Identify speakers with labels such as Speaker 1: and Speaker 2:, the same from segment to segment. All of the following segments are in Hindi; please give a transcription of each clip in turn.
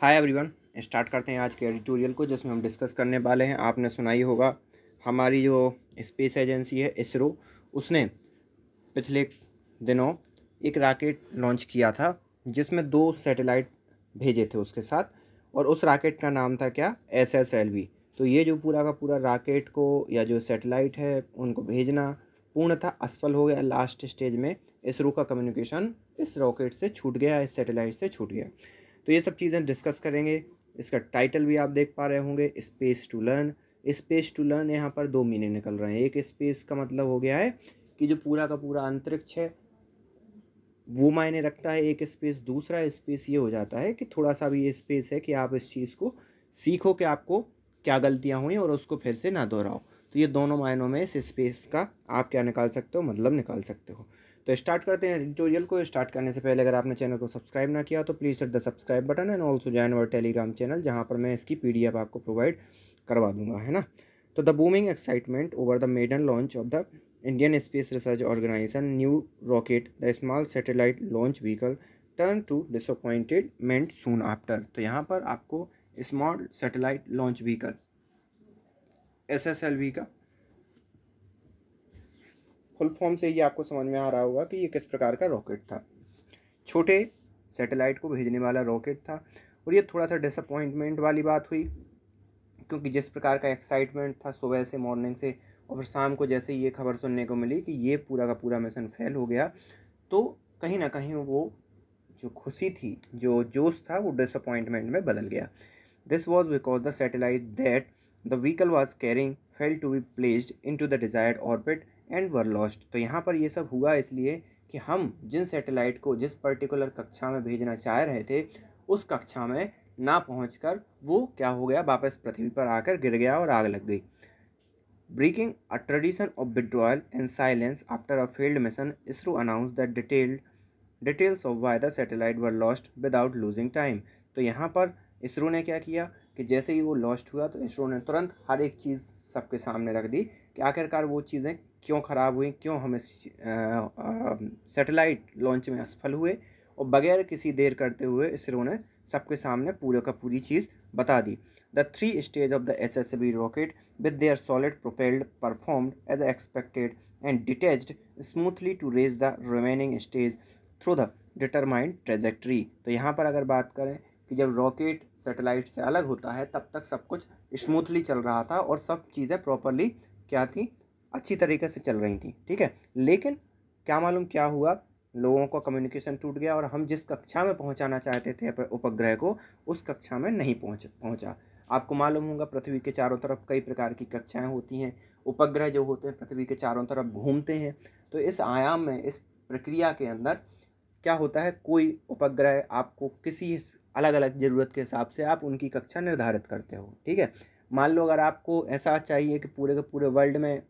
Speaker 1: हाय एवरीवन स्टार्ट करते हैं आज के एडिटोरियल को जिसमें हम डिस्कस करने वाले हैं आपने सुनाई होगा हमारी जो स्पेस एजेंसी है इसरो उसने पिछले दिनों एक राकेट लॉन्च किया था जिसमें दो सैटेलाइट भेजे थे उसके साथ और उस राकेट का नाम था क्या एस एस एल वी तो ये जो पूरा का पूरा राकेट को या जो सैटेलाइट है उनको भेजना पूर्णतः असफल हो गया लास्ट स्टेज में इसरो का कम्युनिकेशन इस रॉकेट से छूट गया इस सैटेलाइट से छूट गया तो ये सब चीज़ें डिस्कस करेंगे इसका टाइटल भी आप देख पा रहे होंगे space to learn space to learn यहाँ पर दो मीनिंग निकल रहे हैं एक स्पेस का मतलब हो गया है कि जो पूरा का पूरा अंतरिक्ष है वो मायने रखता है एक स्पेस दूसरा स्पेस ये हो जाता है कि थोड़ा सा भी ये स्पेस है कि आप इस चीज़ को सीखो कि आपको क्या गलतियाँ हुई और उसको फिर से ना दोहराओ तो ये दोनों मायनों में इस स्पेस का आप क्या निकाल सकते हो मतलब निकाल सकते हो तो स्टार्ट करते हैं ट्यूटोरियल को स्टार्ट करने से पहले अगर आपने चैनल को सब्सक्राइब ना किया तो please hit the subscribe button and also join our Telegram channel जहाँ पर मैं इसकी पी आपको प्रोवाइड करवा दूंगा है ना तो the booming excitement over the maiden launch of the Indian Space Research Organisation new rocket the small satellite launch vehicle turn to disappointment soon after तो यहाँ पर आपको small satellite launch vehicle S S L V का फुल फॉर्म से ये आपको समझ में आ रहा होगा कि ये किस प्रकार का रॉकेट था छोटे सैटेलाइट को भेजने वाला रॉकेट था और ये थोड़ा सा डिसअपॉइंटमेंट वाली बात हुई क्योंकि जिस प्रकार का एक्साइटमेंट था सुबह से मॉर्निंग से और शाम को जैसे ये खबर सुनने को मिली कि ये पूरा का पूरा मिशन फेल हो गया तो कहीं ना कहीं वो जो खुशी थी जो जोश था वो डिसअपॉइंटमेंट में बदल गया this was because the satellite that the vehicle was carrying fail to be placed into the desired orbit and were lost तो यहाँ पर ये सब हुआ इसलिए कि हम जिन सैटेलाइट को जिस पर्टिकुलर कक्षा में भेजना चाह रहे थे उस कक्षा में ना पहुँच वो क्या हो गया वापस पृथ्वी पर आकर गिर गया और आग लग गई breaking a tradition of withdrawal and silence after a failed mission ISRO announce the detailed details of why the satellite were lost without losing time तो यहाँ पर इसरो ने क्या किया कि जैसे ही वो लॉस्ट हुआ तो इसरो ने तुरंत हर एक चीज़ सबके सामने रख दी कि आखिरकार वो चीज़ें क्यों ख़राब हुई क्यों हमें सेटेलाइट लॉन्च में असफल हुए और बगैर किसी देर करते हुए इसरो ने सबके सामने पूरे का पूरी चीज़ बता दी the three stage of the S S B rocket with their solid propelled performed as expected and detached smoothly to raise the remaining stage through the determined trajectory तो यहाँ पर अगर बात करें कि जब रॉकेट सेटेलाइट से अलग होता है तब तक सब कुछ स्मूथली चल रहा था और सब चीज़ें प्रॉपरली क्या थी अच्छी तरीके से चल रही थी ठीक है लेकिन क्या मालूम क्या हुआ लोगों का कम्युनिकेशन टूट गया और हम जिस कक्षा में पहुंचाना चाहते थे उपग्रह को उस कक्षा में नहीं पहुंच पहुंचा आपको मालूम होगा पृथ्वी के चारों तरफ कई प्रकार की कक्षाएं होती हैं उपग्रह जो होते हैं पृथ्वी के चारों तरफ घूमते हैं तो इस आयाम में इस प्रक्रिया के अंदर क्या होता है कोई उपग्रह आपको किसी अलग अलग ज़रूरत के हिसाब से आप उनकी कक्षा निर्धारित करते हो ठीक है मान लो अगर आपको ऐसा चाहिए कि पूरे के पूरे वर्ल्ड में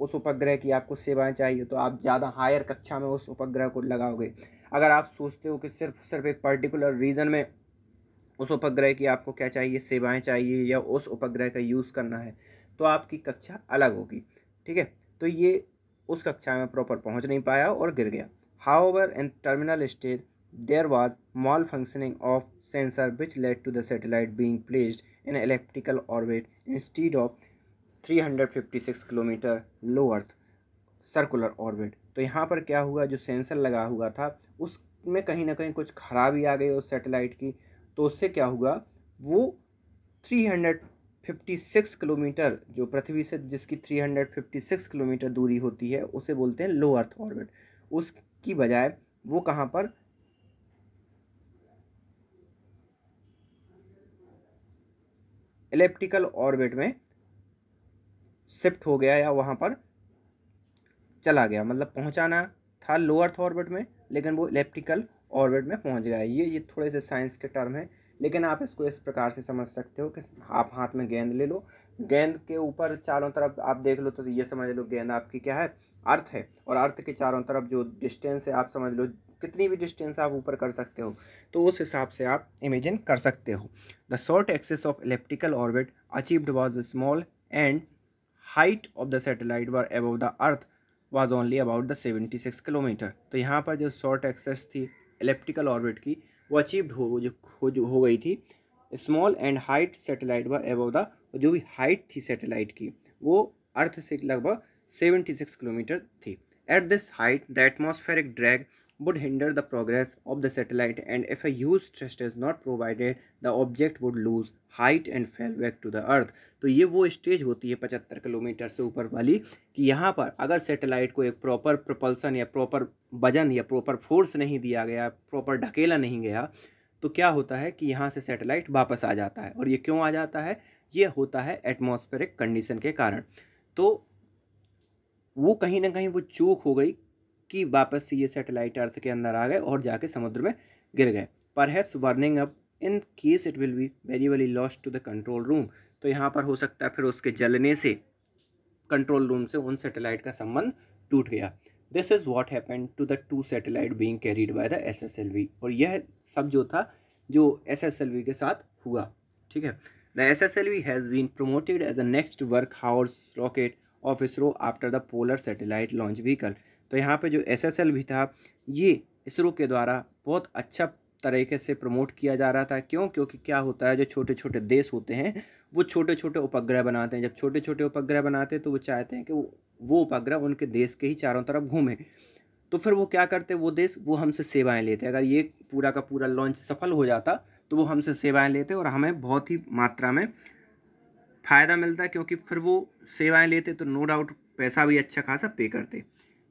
Speaker 1: उस उपग्रह की आपको सेवाएं चाहिए तो आप ज़्यादा हायर कक्षा में उस उपग्रह को लगाओगे अगर आप सोचते हो कि सिर्फ सिर्फ एक पर्टिकुलर रीजन में उस उपग्रह की आपको क्या चाहिए सेवाएं चाहिए या उस उपग्रह का यूज़ करना है तो आपकी कक्षा अलग होगी ठीक है तो ये उस कक्षा में प्रॉपर पहुँच नहीं पाया और गिर गया however in terminal stage there was malfunctioning of sensor which led to the satellite being placed in electrical orbit instead of 356 kilometre low earth circular orbit तो यहाँ पर क्या हुआ जो सेंसर लगा हुआ था उसमें कहीं ना कहीं कुछ खराबी आ गई उस सेटेलाइट की तो उससे क्या हुआ वो 356 किलोमीटर जो पृथ्वी से जिसकी 356 किलोमीटर दूरी होती है उसे बोलते हैं लो अर्थ ऑर्बिट उसकी बजाय वो कहाँ पर इलेप्टिकल ऑर्बिट में शिफ्ट हो गया या वहाँ पर चला गया मतलब पहुँचाना था लो अर्थ ऑर्बिट में लेकिन वो इलेप्टिकल ऑर्बिट में पहुँच गया ये ये थोड़े से साइंस के टर्म है लेकिन आप इसको इस प्रकार से समझ सकते हो कि आप हाथ में गेंद ले लो गेंद के ऊपर चारों तरफ आप देख लो तो ये समझ लो गेंद आपकी क्या है अर्थ है और अर्थ के चारों तरफ जो डिस्टेंस है आप समझ लो कितनी भी डिस्टेंस आप ऊपर कर सकते हो तो उस हिसाब से आप इमेजिन कर सकते हो the short axis of elliptical orbit achieved was small and height of the satellite were were the earth was only about the seventy six kilometre तो यहाँ पर जो शॉर्ट एक्सेस थी इलेप्टिकल ऑर्बिट की वो अचीव्ड हो जो हो, जो हो गई थी small and height satellite were above the जो भी हाइट थी सेटेलाइट की वो अर्थ से लगभग सिक्स किलोमीटर थी at this height the atmospheric drag would hinder the progress of the satellite and if a huge thrust is not provided the object would lose height and fell back to the earth तो ये वो स्टेज होती है पचहत्तर किलोमीटर से ऊपर वाली कि यहाँ पर अगर सेटेलाइट को एक प्रॉपर प्रपल्सन या प्रॉपर वजन या प्रॉपर फोर्स नहीं दिया गया प्रॉपर ढकेला नहीं गया तो क्या होता है कि यहाँ से सेटेलाइट वापस आ जाता है और ये क्यों आ जाता है ये होता है एटमोस्फेरिक कंडीशन के कारण तो वो कहीं ना कहीं वो चूक हो गई कि वापस से ये सैटेलाइट अर्थ के अंदर आ गए और जाके समुद्र में गिर गए perhaps warning up in case it will be very very lost to the control room तो यहाँ पर हो सकता है फिर उसके जलने से कंट्रोल रूम से उन सैटेलाइट का संबंध टूट गया this is what happen to the two satellite being carried by the S S L V और यह सब जो था जो एस एस एल वी के साथ हुआ ठीक है the S S L V has been promoted as a next work house rocket of ISRO after the polar satellite launch vehicle तो यहाँ पे जो एस भी था ये इसरो के द्वारा बहुत अच्छा तरीके से प्रमोट किया जा रहा था क्यों क्योंकि क्या होता है जो छोटे छोटे देश होते हैं वो छोटे छोटे उपग्रह बनाते हैं जब छोटे छोटे उपग्रह बनाते हैं तो वो चाहते हैं कि वो वो उपग्रह उनके देश के ही चारों तरफ घूमें तो फिर वो क्या करते वो देश वो हमसे सेवाएँ लेते अगर ये पूरा का पूरा लॉन्च सफल हो जाता तो वो हमसे सेवाएँ लेते और हमें बहुत ही मात्रा में फ़ायदा मिलता क्योंकि फिर वो सेवाएं लेते तो नो डाउट पैसा भी अच्छा खासा पे करते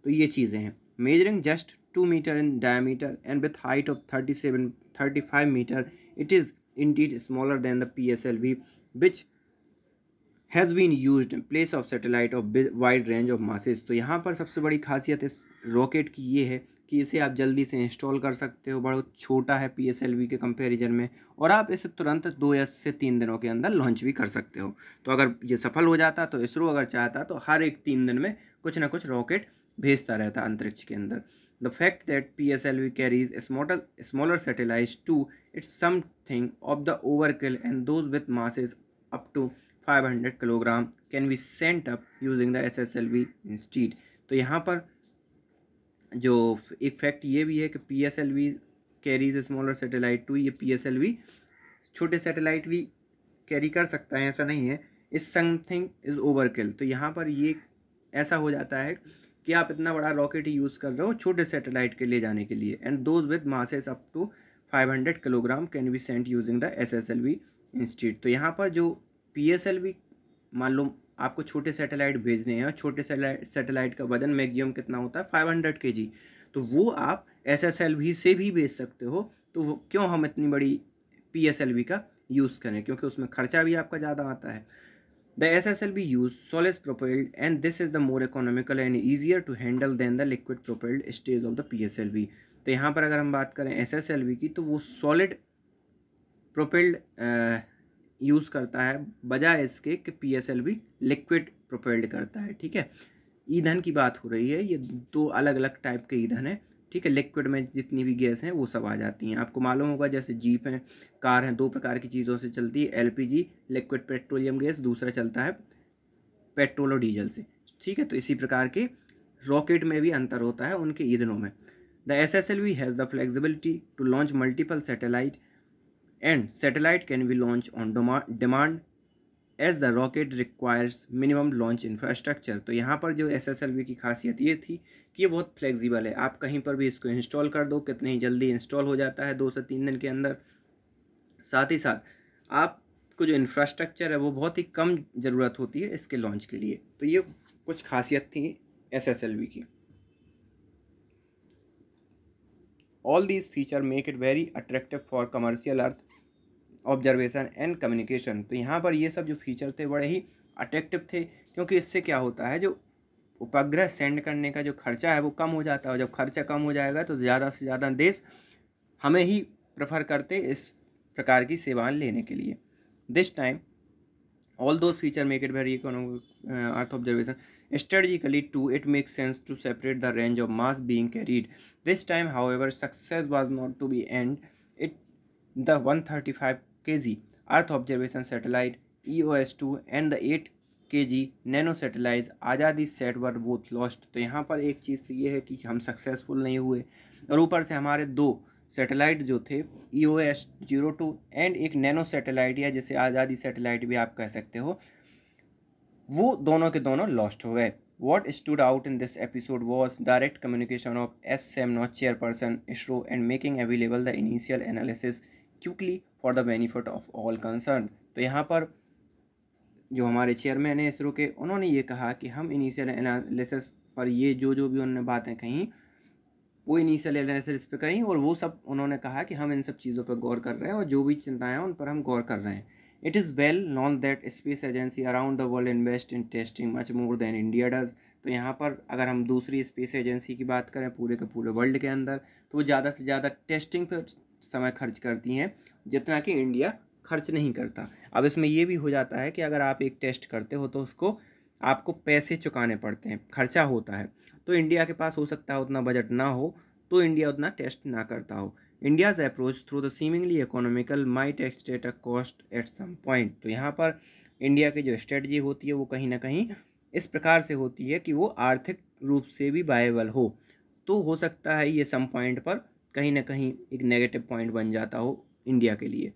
Speaker 1: तो ये चीज़ें हैं measuring just two metre in diameter and with height of thirty seven thirty five metre it is indeed smaller than the P S L V which has been use place of satellite of wide range of masses तो यहाँ पर सबसे बड़ी खासियत इस रॉकेट की ये है कि इसे आप जल्दी से इंस्टॉल कर सकते हो बहुत छोटा है पी एस एल वी के कंपेरिजन में और आप इसे तुरंत दो या से तीन दिनों के अंदर लॉन्च भी कर सकते हो तो अगर ये सफल हो जाता तो इसरो अगर चाहता तो हर एक तीन दिन में कुछ ना कुछ रॉकेट भेजता रहता अंतरिक्ष के अंदर the fact that P S L V carries small smaller satellite too it's something of the overkill and those with masses up to five hundred kilogram can be sent up using the S S L V instead तो यहाँ पर जो एक फैक्ट ये भी है कि P S L V carries smaller satellite too ये पी एस एल वी छोटे सेटेलाइट भी कैरी कर सकता है ऐसा नहीं है इस समथिंग इज़ ओवरकिल तो यहाँ पर ये ऐसा हो जाता है कि आप इतना बड़ा रॉकेट ही यूज़ कर रहे हो छोटे सैटेलाइट के लिए जाने के लिए and those with masses up to 500 kilogram can be sent using the S S L V instead तो यहाँ पर जो पी एस एल वी मान लो आपको छोटे सैटेलाइट भेजने हैं और छोटे सैटेलाइट का वजन मैगजिम कितना होता है फाइव हंड्रेड के जी तो वो आप एस एस एल वी से भी भेज सकते हो तो क्यों हम इतनी बड़ी पी एस एल वी का यूज़ करें क्योंकि उसमें खर्चा भी आपका ज़्यादा आता है The SSLB used solid propelled and this is the more economical and easier to handle than the liquid propelled stage of the PSLV. तो यहाँ पर अगर हम बात करें एसएसएलवी की तो वो सॉलिड प्रोपेल्ड use करता है बजाय इसके कि पीएसएलवी liquid प्रोपेल्ड करता है ठीक है ईंधन की बात हो रही है ये दो अलग अलग टाइप के ईंधन हैं ठीक है लिक्विड में जितनी भी गैस हैं वो सब आ जाती हैं आपको मालूम होगा जैसे जीप हैं कार हैं दो प्रकार की चीज़ों से चलती है एल लिक्विड पेट्रोलियम गैस दूसरा चलता है पेट्रोल और डीजल से ठीक है तो इसी प्रकार के रॉकेट में भी अंतर होता है उनके ईंधनों में the S S L V has the flexibility to launch multiple satellite and satellite can be launch on demand as the rocket requires minimum launch infrastructure तो यहाँ पर जो एस की खासियत ये थी कि ये बहुत फ्लेक्सिबल है आप कहीं पर भी इसको इंस्टॉल कर दो कितने ही जल्दी इंस्टॉल हो जाता है दो से तीन दिन के अंदर साथ ही साथ आपको जो इंफ्रास्ट्रक्चर है वो बहुत ही कम ज़रूरत होती है इसके लॉन्च के लिए तो ये कुछ खासियत थी एस की all these feature make it very attractive for commercial earth observation and communication तो यहाँ पर ये सब जो फीचर थे बड़े ही अट्रैक्टिव थे क्योंकि इससे क्या होता है जो उपग्रह सेंड करने का जो खर्चा है वो कम हो जाता है और जब खर्चा कम हो जाएगा तो ज़्यादा से ज़्यादा देश हमें ही प्रेफर करते इस प्रकार की सेवाएं लेने के लिए this time all those feature make it very earth observation strategically too it makes sense to separate the range of mass being carried this success was not to be and it the one thirty five K G earth observation satellite E O S two and the eight K G nano satellite Azaadi SAT were both lost तो यहाँ पर एक चीज़ तो ये है कि हम सक्सेसफुल नहीं हुए और ऊपर से हमारे दो सेटेलाइट जो थे E O S zero two and एक नैनो सेटेलाइट या जैसे आज़ादी सेटेलाइट भी आप कह सकते हो वो दोनों के दोनों लॉस्ट हो गए what stood out in this episode was direct communication of S Somanath chairperson ISRO and making available the initial analysis quickly for the benefit of all concern तो यहाँ पर जो हमारे चेयरमैन हैं इसरो के उन्होंने ये कहा कि हम इनिशियल एनालिसिस पर ये जो जो भी उन्होंने बातें कहीं वो इनिशियल एनालिसिस पे करें और वो सब उन्होंने कहा कि हम इन सब चीज़ों पर गौर कर रहे हैं और जो भी चिंताएं उन पर हम गौर कर रहे हैं it is well known that space agency around the world invest in testing much more than India does तो यहाँ पर अगर हम दूसरी स्पेस एजेंसी की बात करें पूरे के पूरे वर्ल्ड के अंदर तो वो ज़्यादा से ज़्यादा टेस्टिंग पर समय खर्च करती हैं जितना कि इंडिया खर्च नहीं करता अब इसमें ये भी हो जाता है कि अगर आप एक टेस्ट करते हो तो उसको आपको पैसे चुकाने पड़ते हैं खर्चा होता है तो इंडिया के पास हो सकता है उतना बजट ना हो तो इंडिया उतना टेस्ट ना करता हो India's approach through the seemingly economical might extract a cost at some point तो यहाँ पर इंडिया की जो स्ट्रेटजी होती है वो कहीं ना कहीं इस प्रकार से होती है कि वो आर्थिक रूप से भी बायबल हो तो हो सकता है ये सम पॉइंट पर कहीं ना कहीं एक नेगेटिव पॉइंट बन जाता हो इंडिया के लिए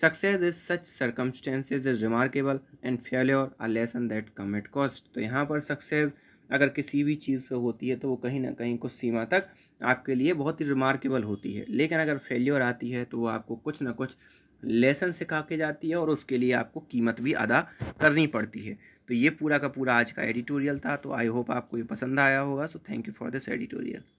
Speaker 1: success is such circumstances is remarkable and failure a lesson that come at cost तो यहाँ पर सक्सेस अगर किसी भी चीज़ पे होती है तो वो कहीं ना कहीं कुछ सीमा तक आपके लिए बहुत ही रिमार्केबल होती है लेकिन अगर फेल्योर आती है तो वो आपको कुछ ना कुछ लेसन सिखा के जाती है और उसके लिए आपको कीमत भी अदा करनी पड़ती है तो ये पूरा का पूरा आज का एडिटोरियल था तो आई होप आपको ये पसंद आया होगा so thank you for this editorial